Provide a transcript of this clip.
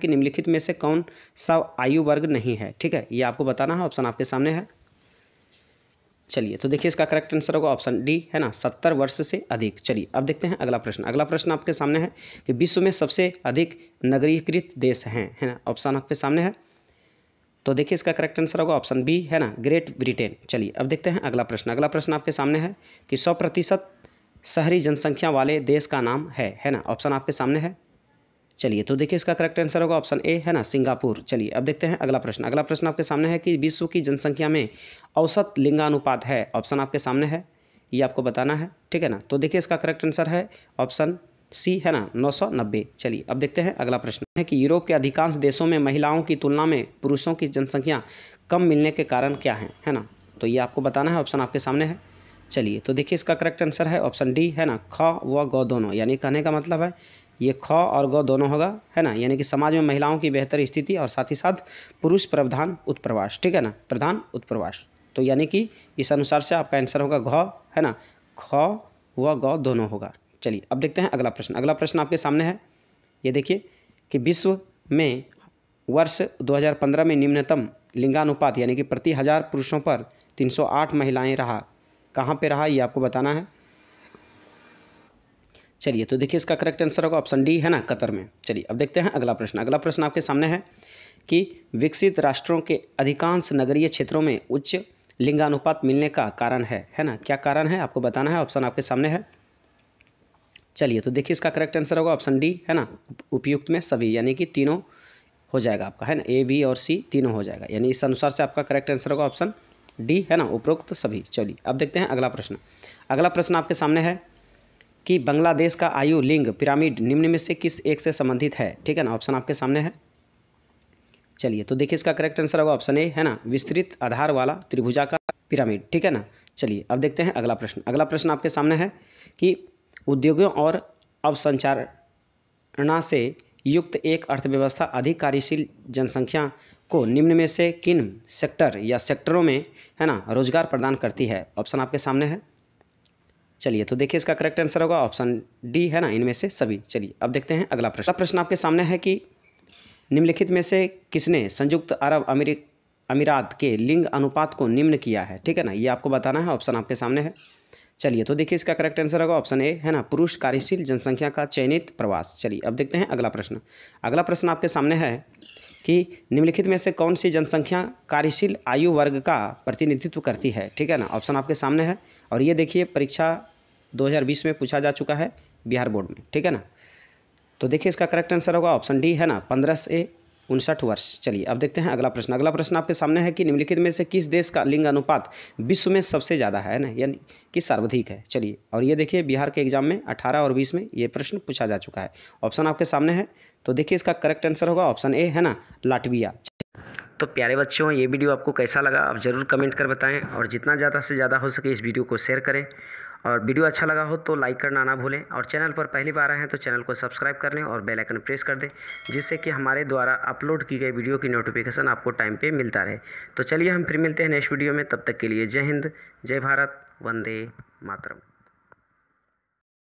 कि निम्नलिखित में से कौन सा आयु वर्ग नहीं है ठीक है ये आपको बताना है ऑप्शन आपके सामने है चलिए तो देखिए इसका करेक्ट आंसर होगा ऑप्शन डी है ना सत्तर वर्ष से अधिक चलिए अब देखते हैं अगला प्रश्न अगला प्रश्न आपके सामने है कि विश्व में सबसे अधिक नगरीकृत देश हैं है ना ऑप्शन आपके सामने है तो देखिए इसका करेक्ट आंसर होगा ऑप्शन बी है ना ग्रेट ब्रिटेन चलिए अब देखते हैं अगला प्रश्न अगला प्रश्न आपके सामने है कि सौ प्रतिशत शहरी जनसंख्या वाले देश का नाम है है ना ऑप्शन आपके सामने है चलिए तो देखिए इसका करेक्ट आंसर होगा ऑप्शन ए है ना सिंगापुर चलिए अब देखते हैं अगला प्रश्न अगला प्रश्न आपके सामने है कि विश्व की जनसंख्या में औसत लिंगानुपात है ऑप्शन आपके सामने है ये आपको बताना है ठीक है ना तो देखिए इसका करेक्ट आंसर है ऑप्शन सी है ना नब्बे चलिए अब देखते हैं अगला प्रश्न है कि यूरोप के अधिकांश देशों में महिलाओं की तुलना में पुरुषों की जनसंख्या कम मिलने के कारण क्या है है ना तो ये आपको बताना है ऑप्शन आपके सामने है चलिए तो देखिए इसका करेक्ट आंसर है ऑप्शन डी है ना ख व ग दोनों यानी कहने का मतलब है ये ख और ग दोनों होगा है ना यानी कि समाज में महिलाओं की बेहतर स्थिति और साथ ही साथ पुरुष प्रवधान उत्प्रवास ठीक है ना प्रधान उत्प्रवास तो यानी कि इस अनुसार से आपका आंसर होगा घ है ना ख व ग दोनों होगा चलिए अब देखते हैं अगला प्रश्न अगला प्रश्न आपके सामने है ये देखिए कि विश्व में वर्ष 2015 में निम्नतम लिंगानुपात यानी कि प्रति हज़ार पुरुषों पर 308 महिलाएं रहा कहाँ पे रहा ये आपको बताना है चलिए तो देखिए इसका करेक्ट आंसर होगा ऑप्शन डी है ना कतर में चलिए अब देखते हैं अगला प्रश्न अगला प्रश्न आपके सामने है कि विकसित राष्ट्रों के अधिकांश नगरीय क्षेत्रों में उच्च लिंगानुपात मिलने का कारण है है ना क्या कारण है आपको बताना है ऑप्शन आपके सामने है चलिए तो देखिए इसका करेक्ट आंसर होगा ऑप्शन डी है ना उपयुक्त में सभी यानी कि तीनों हो जाएगा आपका है ना ए बी और सी तीनों हो जाएगा यानी इस अनुसार से आपका करेक्ट आंसर होगा ऑप्शन डी है ना उपरोक्त सभी चलिए अब देखते हैं अगला प्रश्न अगला प्रश्न आपके सामने है कि बांग्लादेश का आयु लिंग पिरामिड निम्न में से किस एक से संबंधित है ठीक है ना ऑप्शन आपके सामने है चलिए तो देखिए इसका करेक्ट आंसर होगा ऑप्शन ए है ना विस्तृत आधार वाला त्रिभुजा का पिरामिड ठीक है ना चलिए अब देखते हैं अगला प्रश्न अगला प्रश्न आपके सामने है कि उद्योगों और अवसंचारणा से युक्त एक अर्थव्यवस्था अधिक कार्यशील जनसंख्या को निम्न में से किन सेक्टर या सेक्टरों में है ना रोजगार प्रदान करती है ऑप्शन आपके सामने है चलिए तो देखिए इसका करेक्ट आंसर होगा ऑप्शन डी है ना इनमें से सभी चलिए अब देखते हैं अगला प्रश्न प्रश्न आपके सामने है कि निम्नलिखित में से किसने संयुक्त अरब अमीर अमीरात के लिंग अनुपात को निम्न किया है ठीक है ना ये आपको बताना है ऑप्शन आपके सामने है चलिए तो देखिए इसका करेक्ट आंसर होगा ऑप्शन ए है ना पुरुष कार्यशील जनसंख्या का चयनित प्रवास चलिए अब देखते हैं अगला प्रश्न अगला प्रश्न आपके सामने है कि निम्नलिखित में से कौन सी जनसंख्या कार्यशील आयु वर्ग का प्रतिनिधित्व करती है ठीक है ना ऑप्शन आपके सामने है और ये देखिए परीक्षा 2020 में पूछा जा चुका है बिहार बोर्ड में ठीक है ना तो देखिए इसका करेक्ट आंसर होगा ऑप्शन डी है ना पंद्रह से उनसठ वर्ष चलिए अब देखते हैं अगला प्रश्न अगला प्रश्न आपके सामने है कि निम्नलिखित में से किस देश का लिंग अनुपात विश्व में सबसे ज़्यादा है ना यानी कि सर्वाधिक है चलिए और ये देखिए बिहार के एग्जाम में अठारह और बीस में ये प्रश्न पूछा जा चुका है ऑप्शन आपके सामने है तो देखिए इसका करेक्ट आंसर होगा ऑप्शन ए है ना लाटविया तो प्यारे बच्चों ये वीडियो आपको कैसा लगा आप ज़रूर कमेंट कर बताएं और जितना ज़्यादा से ज़्यादा हो सके इस वीडियो को शेयर करें और वीडियो अच्छा लगा हो तो लाइक करना ना भूलें और चैनल पर पहली बार आए हैं तो चैनल को सब्सक्राइब कर लें और बेल आइकन प्रेस कर दें जिससे कि हमारे द्वारा अपलोड की गई वीडियो की नोटिफिकेशन आपको टाइम पर मिलता रहे तो चलिए हम फिर मिलते हैं नेक्स्ट वीडियो में तब तक के लिए जय हिंद जय भारत वंदे मातरम